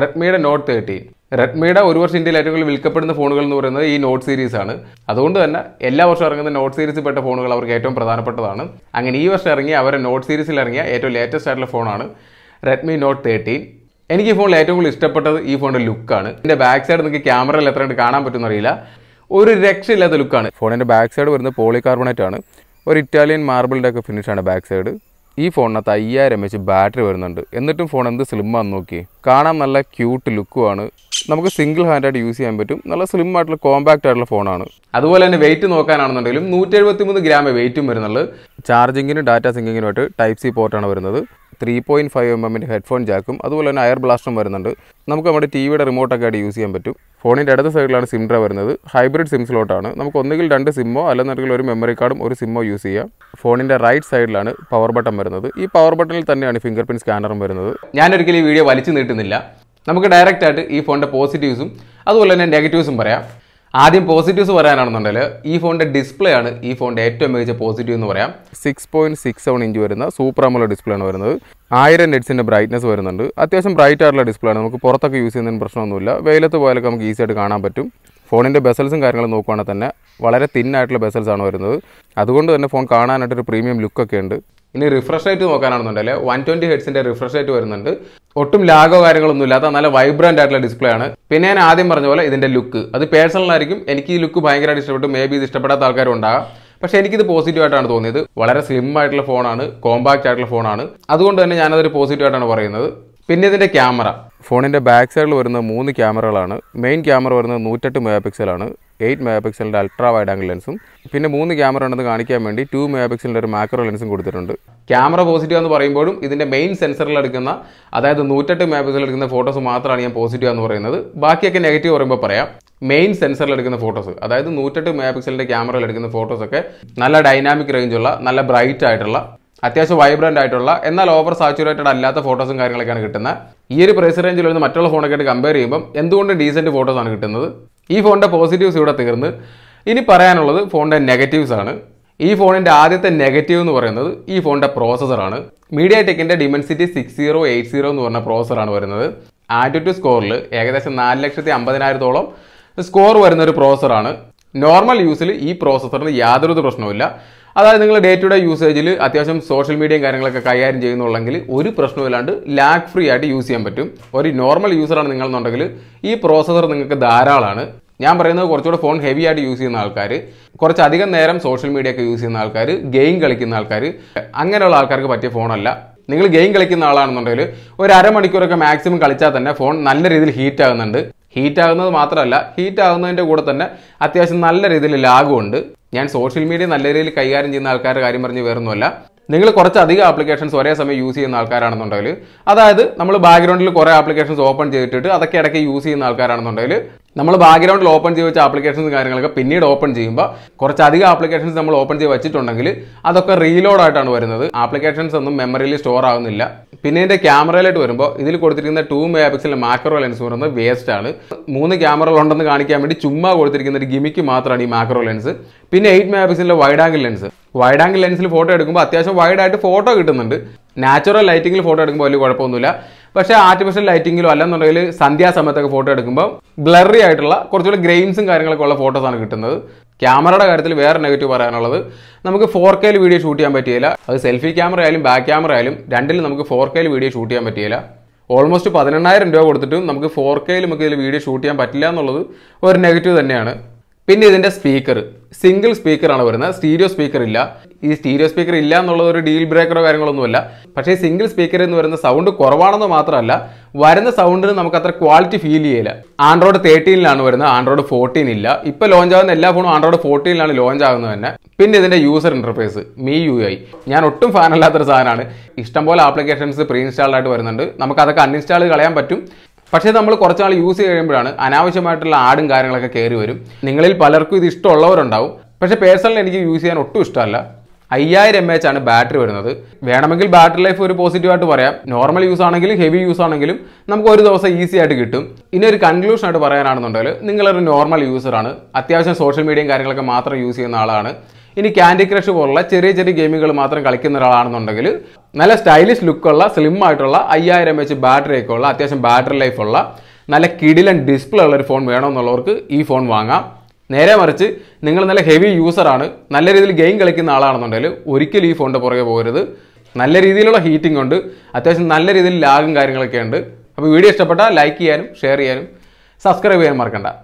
റെഡ്മിയുടെ not thirteen റെഡ്മിയുടെ ഒരു വർഷം ഇന്ത്യയിൽ ഏറ്റവും കൂടുതൽ വിൽക്കപ്പെടുന്ന ഫോണുകൾ എന്ന് പറയുന്നത് ഈ നോട്ട് സീരീസ് ആണ് അതുകൊണ്ട് തന്നെ എല്ലാ വർഷവും ഇറങ്ങുന്ന നോട്ട് സീരീസിൽ പെട്ട ഫോണുകൾ അവർക്ക് ഏറ്റവും പ്രധാനപ്പെട്ടതാണ് അങ്ങനെ ഈ വർഷം ഇറങ്ങിയ അവരെ നോട്ട് സീരീസിൽ ഇറങ്ങിയ ഏറ്റവും ലേറ്റസ്റ്റ് ആയിട്ടുള്ള ഫോണാണ് റെഡ്മി നോട്ട് തേർട്ടീൻ എനിക്ക് ഈ ഫോണിൽ ഏറ്റവും കൂടുതൽ ഇഷ്ടപ്പെട്ടത് ഈ ഫോണിൻ്റെ ലുക്കാണ് ഇതിൻ്റെ ബാക്ക് സൈഡ് നിങ്ങൾക്ക് ക്യാമറയിൽ എത്ര കണ്ട് കാണാൻ പറ്റുമെന്ന് അറിയില്ല ഒരു രക്ഷയില്ലാത്ത ലുക്കാണ് ഫോണിൻ്റെ ബാക്ക് സൈഡ് വരുന്നത് കാർബണേറ്റ് ആണ് ഒരു ഇറ്റാലിയൻ മാർബിളിൻ്റെ ഒക്കെ ഫിനിഷാണ് ബാക്ക് സൈഡ് ഈ ഫോണിനകത്ത് അയ്യായിരം എം എച്ച് ബാറ്ററി വരുന്നുണ്ട് എന്നിട്ടും ഫോൺ എന്ത് സ്ലിമ്മാന്ന് നോക്കി കാണാൻ നല്ല ക്യൂട്ട് ലുക്കുമാണ് നമുക്ക് സിംഗിൾ ഹാൻഡായിട്ട് യൂസ് ചെയ്യാൻ പറ്റും നല്ല സ്ലിം ആയിട്ടുള്ള കോമ്പാക്റ്റ് ആയിട്ടുള്ള ഫോണാണ് അതുപോലെ തന്നെ വെയിറ്റ് നോക്കാനാണെന്നുണ്ടെങ്കിലും നൂറ്റി എഴുപത്തി മൂന്ന് ഗ്രാം വെയിറ്റും വരുന്നുള്ളൂ ചാർജിങ്ങിനും ഡാറ്റ സിംഗിങ്ങിനുമായിട്ട് ടൈപ്പ് സി പോർട്ടാണ് വരുന്നത് ത്രീ പോയിൻറ്റ് ഫൈവ് എം എമ്മിൻ്റെ ഹെഡ്ഫോൺ ജാക്കും അതുപോലെ തന്നെ അയർ ബ്ലാസ്റ്റും വരുന്നുണ്ട് നമുക്ക് നമ്മുടെ ടി വിയുടെ റിമോട്ടൊക്കെ ആയിട്ട് യൂസ് ചെയ്യാൻ പറ്റും ഫോണിൻ്റെ അടുത്ത സൈഡിലാണ് സിം ഡ്രൈവ് വരുന്നത് ഹൈബ്രിഡ് സിം സ്ലോട്ടാണ് നമുക്ക് ഒന്നുകിൽ രണ്ട് സിമ്മോ അല്ലെന്നുണ്ടെങ്കിൽ ഒരു മെമ്മറി കാർഡും ഒരു സിമ്മോ യൂസ് ചെയ്യാം ഫോണിൻ്റെ റൈറ്റ് സൈഡിലാണ് പവർ ബട്ടൺ വരുന്നത് ഈ പവർ ബട്ടണിൽ തന്നെയാണ് ഫിംഗർ പ്രിൻറ്റ് സ്കാനറും വരുന്നത് ഞാനൊരിക്കലും ഈ വീഡിയോ വലിച്ചു നീട്ടുന്നില്ല നമുക്ക് ഡയറക്റ്റായിട്ട് ഈ ഫോണിൻ്റെ പോസിറ്റീവ്സും അതുപോലെ തന്നെ നെഗറ്റീവ്സും പറയാം ആദ്യം പോസിറ്റീവ്സ് പറയാനാണെന്നുണ്ടെങ്കിൽ ഈ ഫോണിൻ്റെ ഡിസ്പ്ലേ ആണ് ഈ ഫോണിൻ്റെ ഏറ്റവും മികച്ച പോസിറ്റീവ് എന്ന് പറയാം six point six seven inch വരുന്ന സൂപ്പർ അമുള്ള ഡിസ്പ്ലേ ആണ് വരുന്നത് ആയിരം നെറ്റ്സിൻ്റെ ബ്രൈറ്റ്നസ് വരുന്നുണ്ട് അത്യാവശ്യം ബ്രൈറ്റ് ആയിട്ടുള്ള ഡിസ്പ്ലേ ആണ് നമുക്ക് പുറത്തൊക്കെ യൂസ് ചെയ്യുന്നതിന് പ്രശ്നമൊന്നുമില്ല വെയിലത്ത് പോയാലൊക്കെ നമുക്ക് ഈസി ആയിട്ട് കാണാൻ പറ്റും ഫോണിൻ്റെ ബസൽസും കാര്യങ്ങളും നോക്കുകയാണെങ്കിൽ തന്നെ വളരെ തിന്നായിട്ടുള്ള ആണ് വരുന്നത് അതുകൊണ്ട് തന്നെ ഫോൺ കാണാനായിട്ടൊരു പ്രീമിയം ലുക്കൊക്കെ ഉണ്ട് ഇനി റിഫ്രഷ് റേറ്റ് നോക്കാനാണെന്നുണ്ടെങ്കിൽ വൺ ട്വന്റി ഹെഡ്സിന്റെ റിഫ്രഷ് റേറ്റ് വരുന്നുണ്ട് ഒട്ടും ലാഗോ കാര്യങ്ങളൊന്നും ഇല്ലാത്ത നല്ല വൈബ്രൻ്റ് ആയിട്ടുള്ള ഡിസ്പ്ലേ ആണ് പിന്നെ ഞാൻ ആദ്യം പറഞ്ഞ പോലെ ഇതിന്റെ ലുക്ക് അത് പേഴ്സണൽ ആയിരിക്കും എനിക്ക് ഈ ലുക്ക് ഭയങ്കരമായിട്ട് ഇഷ്ടപ്പെട്ടു മേ ബി ഇത് ഇഷ്ടപ്പെടാത്ത ആൾക്കാരും ഉണ്ടാകാം പക്ഷെ എനിക്കിത് പോസിറ്റീവായിട്ടാണ് തോന്നിയത് വളരെ സ്ലിം ആയിട്ടുള്ള ഫോണാണ് കോമ്പാക്റ്റ് ആയിട്ടുള്ള ഫോണാണ് അതുകൊണ്ട് തന്നെ ഞാനതൊരു പോസിറ്റീവായിട്ടാണ് പറയുന്നത് പിന്നെ ഇതിൻ്റെ ക്യാമറ ഫോണിൻ്റെ ബാക്ക് സൈഡിൽ വരുന്ന മൂന്ന് ക്യാമറകളാണ് മെയിൻ ക്യാമറ വരുന്നത് നൂറ്റെട്ട് മെഗാ പിക്സലാണ് എയ്റ്റ് മെഗാ പിക്സലിൻ്റെ അൾട്രാ വൈഡ് ആംഗിൾ ലെൻസും പിന്നെ മൂന്ന് ക്യാമറ ഉണ്ടെന്ന് കാണിക്കാൻ വേണ്ടി ടു മെഗാ പിക്സലിൻ്റെ ഒരു മാക്രോ ലെൻസും കൊടുത്തിട്ടുണ്ട് ക്യാമറ പോസിറ്റീവ് എന്ന് പറയുമ്പോഴും ഇതിൻ്റെ മെയിൻ സെൻസറിൽ എടുക്കുന്ന അതായത് നൂറ്റെട്ട് മെഗാ പിക്സൽ എടുക്കുന്ന ഫോട്ടോസ് മാത്രമാണ് ഞാൻ പോസിറ്റീവ് എന്ന് പറയുന്നത് ബാക്കിയൊക്കെ നെഗറ്റീവ് പറയുമ്പോൾ പറയാം മെയിൻ സെൻസറിൽ എടുക്കുന്ന ഫോട്ടോസ് അതായത് നൂറ്റെട്ട് മെഗാ പിക്സലിൻ്റെ ക്യാമറയിൽ എടുക്കുന്ന ഫോട്ടോസൊക്കെ നല്ല ഡൈനാമിക് റേഞ്ചുള്ള നല്ല ബ്രൈറ്റ് ആയിട്ടുള്ള അത്യാവശ്യം വൈബ്രൻ്റ് ആയിട്ടുള്ള എന്നാൽ ഓവർ സാച്ചുറേറ്റഡ് അല്ലാത്ത ഫോട്ടോസും കാര്യങ്ങളൊക്കെയാണ് കിട്ടുന്നത് ഈ ഒരു പ്രൈസ് റേഞ്ചിൽ വരുന്ന മറ്റുള്ള ഫോണൊക്കെ ആയിട്ട് കമ്പയർ ചെയ്യുമ്പോൾ എന്തുകൊണ്ട് ഡീസൻറ്റ് ഫോട്ടോസാണ് കിട്ടുന്നത് ഈ ഫോണിൻ്റെ പോസിറ്റീവ്സ് ഇവിടെ തീർന്ന് ഇനി പറയാനുള്ളത് ഫോണിൻ്റെ നെഗറ്റീവ്സ് ആണ് ഈ ഫോണിൻ്റെ ആദ്യത്തെ നെഗറ്റീവ് എന്ന് പറയുന്നത് ഈ ഫോണിൻ്റെ പ്രോസസ്സറാണ് മീഡിയ ടെക്കിൻ്റെ dimensity six zero eight zero എന്ന് പറഞ്ഞ പ്രോസസ്സറാണ് വരുന്നത് ആറ്റിറ്റ്യൂഡ് സ്കോറിൽ ഏകദേശം നാല് ലക്ഷത്തി അമ്പതിനായിരത്തോളം സ്കോർ വരുന്ന ഒരു പ്രോസസ്സറാണ് നോർമൽ യൂസിൽ ഈ പ്രോസസ്സറിന് യാതൊരു പ്രശ്നവുമില്ല അതായത് നിങ്ങൾ ഡേ ടു ഡേ യൂസേജിൽ അത്യാവശ്യം സോഷ്യൽ മീഡിയയും കാര്യങ്ങളൊക്കെ കൈകാര്യം ചെയ്യുന്നുണ്ടെങ്കിൽ ഒരു പ്രശ്നമില്ലാണ്ട് ലാഗ് ഫ്രീ ആയിട്ട് യൂസ് ചെയ്യാൻ പറ്റും ഒരു നോർമൽ യൂസറാണ് നിങ്ങളെന്നുണ്ടെങ്കിൽ ഈ പ്രോസസ്സർ നിങ്ങൾക്ക് ധാരാളമാണ് ഞാൻ പറയുന്നത് കുറച്ചുകൂടെ ഫോൺ ഹെവി ആയിട്ട് യൂസ് ചെയ്യുന്ന ആൾക്കാർ കുറച്ചധികം നേരം സോഷ്യൽ മീഡിയ ഒക്കെ യൂസ് ചെയ്യുന്ന ആൾക്കാർ ഗെയിം കളിക്കുന്ന ആൾക്കാർ അങ്ങനെയുള്ള ആൾക്കാർക്ക് പറ്റിയ ഫോണല്ല നിങ്ങൾ ഗെയിം കളിക്കുന്ന ആളാണെന്നുണ്ടെങ്കിൽ ഒരു അരമണിക്കൂറൊക്കെ മാക്സിമം കളിച്ചാൽ തന്നെ ഫോൺ നല്ല രീതിയിൽ ഹീറ്റ് ആകുന്നുണ്ട് ഹീറ്റ് ആകുന്നത് മാത്രമല്ല ഹീറ്റ് ആകുന്നതിൻ്റെ കൂടെ തന്നെ അത്യാവശ്യം നല്ല രീതിയിൽ ലാഗും ഉണ്ട് ഞാൻ സോഷ്യൽ മീഡിയ നല്ല രീതിയിൽ കൈകാര്യം ചെയ്യുന്ന ആൾക്കാരുടെ കാര്യം പറഞ്ഞ് വേറൊന്നുമല്ല നിങ്ങൾ കുറച്ചധികം ആപ്ലിക്കേഷൻസ് ഒരേ സമയം യൂസ് ചെയ്യുന്ന ആൾക്കാരാണെന്നുണ്ടെങ്കിൽ അതായത് നമ്മൾ ബാക്ക്ഗ്രൗണ്ടിൽ കുറേ ആപ്ലിക്കേഷൻസ് ഓപ്പൺ ചെയ്തിട്ട് അതൊക്കെ ഇടയ്ക്ക് യൂസ് ചെയ്യുന്ന ആൾക്കാരാണെന്നുണ്ടെങ്കിൽ നമ്മൾ ബാക്ക്ഗ്രൗണ്ടിൽ ഓപ്പൺ ചെയ്ത് വെച്ച ആപ്ലിക്കേഷൻസ് കാര്യങ്ങളൊക്കെ പിന്നീട് ഓപ്പൺ ചെയ്യുമ്പോൾ കുറച്ചധികം ആപ്ലിക്കേഷൻസ് നമ്മൾ ഓപ്പൺ ചെയ്ത് വെച്ചിട്ടുണ്ടെങ്കിൽ അതൊക്കെ റീലോഡ് ആയിട്ടാണ് വരുന്നത് ആപ്ലിക്കേഷൻസ് ഒന്നും മെമ്മറിയിൽ സ്റ്റോർ ആവുന്നില്ല പിന്നെ ഇതിൻ്റെ ക്യാമറയിലായിട്ട് വരുമ്പോൾ ഇതിൽ കൊടുത്തിരിക്കുന്ന two mega pixel macro lens പറയുന്നത് വേസ്റ്റ് ആണ് മൂന്ന് ക്യാമറകൾ ഉണ്ടെന്ന് കാണിക്കാൻ വേണ്ടി ചുമ്മാ കൊടുത്തിരിക്കുന്ന ഒരു ഗിമിക്ക് മാത്രമാണ് ഈ മാക്രോ ലെൻസ് പിന്നെ എയ്റ്റ് മെഗാ പിക്സലിൻ്റെ wide angle lens wide angle ലെൻസിൽ ഫോട്ടോ എടുക്കുമ്പോൾ അത്യാവശ്യം വൈഡ് ആയിട്ട് ഫോട്ടോ കിട്ടുന്നുണ്ട് നാച്ചുറൽ ലൈറ്റിങ്ങിൽ ഫോട്ടോ എടുക്കുമ്പോൾ വലിയ കുഴപ്പമൊന്നുമില്ല പക്ഷേ ആർട്ടിഫിഷ്യൽ ലൈറ്റിങ്ങിലോ അല്ലെന്നുണ്ടെങ്കിൽ സന്ധ്യാസമയത്തൊക്കെ ഫോട്ടോ എടുക്കുമ്പോൾ ബ്ലറി ആയിട്ടുള്ള കുറച്ചുകൂടി ഗ്രെയിൻസും കാര്യങ്ങളൊക്കെ ഉള്ള ഫോട്ടോസാണ് കിട്ടുന്നത് ക്യാമറയുടെ കാര്യത്തിൽ വേറെ നെഗറ്റീവ് പറയാനുള്ളത് നമുക്ക് ഫോർ കെയിൽ വീഡിയോ ഷൂട്ട് ചെയ്യാൻ പറ്റിയില്ല അത് സെൽഫി ക്യാമറ ആയാലും ബാക്ക് ക്യാമറ ആയാലും രണ്ടിലും നമുക്ക് ഫോർ കെയിൽ വീഡിയോ ഷൂട്ട് ചെയ്യാൻ പറ്റിയില്ല ഓൾമോസ്റ്റ് പതിനെണ്ണായിരം രൂപ കൊടുത്തിട്ടും നമുക്ക് ഫോർ കെയിൽ നമുക്ക് ഇതിൽ വീഡിയോ ഷൂട്ട് ചെയ്യാൻ പറ്റില്ല എന്നുള്ളത് ഒരു നെഗറ്റീവ് തന്നെയാണ് പിന്നെ ഇതിൻ്റെ സ്പീക്കർ സിംഗിൾ സ്പീക്കറാണ് വരുന്നത് സ്റ്റീരിയോ സ്പീക്കർ ഇല്ല ഈ സ്റ്റീരിയോ സ്പീക്കർ ഇല്ല എന്നുള്ളത് ഒരു ഡീൽ ബ്രേക്കറോ കാര്യങ്ങളൊന്നുമല്ല പക്ഷേ സിംഗിൾ സ്പീക്കർ എന്ന് വരുന്ന സൗണ്ട് കുറവാണെന്ന് മാത്രമല്ല വരുന്ന സൗണ്ടിന് നമുക്ക് അത്ര ക്വാളിറ്റി ഫീൽ ചെയ്യില്ല ആൻഡ്രോയിഡ് തേർട്ടീനിലാണ് വരുന്നത് ആൻഡ്രോയിഡ് ഫോർട്ടീൻ ഇല്ല ഇപ്പോൾ ലോഞ്ച് ആകുന്ന എല്ലാ ഫോണും ആൻഡ്രോയിഡ് ഫോർട്ടീനിലാണ് ലോഞ്ച് ആകുന്നത് തന്നെ പിന്നെ ഇതിൻ്റെ user interface Mi U I ഞാൻ ഒട്ടും ഫാൻ സാധനമാണ് ഇഷ്ടംപോലെ ആപ്ലിക്കേഷൻസ് പ്രീ ഇൻസ്റ്റാൾഡ് ആയിട്ട് വരുന്നുണ്ട് നമുക്ക് അതൊക്കെ അൺഇൻസ്റ്റാൾ കളയാൻ പറ്റും പക്ഷേ നമ്മൾ കുറച്ചാൾ യൂസ് ചെയ്യുമ്പോഴാണ് അനാവശ്യമായിട്ടുള്ള ആടും കാര്യങ്ങളൊക്കെ കയറി വരും നിങ്ങളിൽ പലർക്കും ഇത് ഇഷ്ടമുള്ളവരുണ്ടാവും പക്ഷേ പേഴ്സണലി എനിക്ക് യൂസ് ചെയ്യാൻ ഒട്ടും ഇഷ്ടമല്ല അയ്യായിരം എം എച്ച് ആണ് ബാറ്ററി വരുന്നത് വേണമെങ്കിൽ ബാറ്ററി ലൈഫ് ഒരു പോസിറ്റീവായിട്ട് പറയാം നോർമൽ യൂസ് ആണെങ്കിലും ഹെവി യൂസ് ആണെങ്കിലും നമുക്ക് ഒരു ദിവസം ഈസി ആയിട്ട് കിട്ടും ഇനി ഒരു കൺക്ലൂഷൻ ആയിട്ട് പറയാനാണെന്നുണ്ടെങ്കിൽ നിങ്ങളൊരു നോർമൽ യൂസറാണ് അത്യാവശ്യം സോഷ്യൽ മീഡിയയും കാര്യങ്ങളൊക്കെ മാത്രം യൂസ് ചെയ്യുന്ന ആളാണ് ഇനി ക്യാൻഡി ക്രഷ് പോലുള്ള ചെറിയ ചെറിയ ഗെയിമുകൾ മാത്രം കളിക്കുന്ന ഒരാളാണെന്നുണ്ടെങ്കിൽ നല്ല സ്റ്റൈലിഷ് ലുക്കുള്ള സ്ലിം ആയിട്ടുള്ള അയ്യായിരം എച്ച് ബാറ്ററി ഒക്കെ ഉള്ള അത്യാവശ്യം ബാറ്ററി ലൈഫുള്ള നല്ല കിടിലൻ ഡിസ്പ്ലേ ഉള്ള ഒരു ഫോൺ വേണമെന്നുള്ളവർക്ക് ഈ ഫോൺ വാങ്ങാം നേരെ മറിച്ച് നിങ്ങൾ നല്ല ഹെവി യൂസറാണ് നല്ല രീതിയിൽ ഗെയിം കളിക്കുന്ന ആളാണെന്നുണ്ടെങ്കിൽ ഒരിക്കലും ഈ ഫോണിൻ്റെ പുറകെ പോകരുത് നല്ല രീതിയിലുള്ള ഹീറ്റിംഗ് ഉണ്ട് അത്യാവശ്യം നല്ല രീതിയിൽ ലാഗും കാര്യങ്ങളൊക്കെ ഉണ്ട് അപ്പോൾ വീഡിയോ ഇഷ്ടപ്പെട്ടാൽ ലൈക്ക് ചെയ്യാനും ഷെയർ ചെയ്യാനും സബ്സ്ക്രൈബ് ചെയ്യാൻ മറക്കണ്ട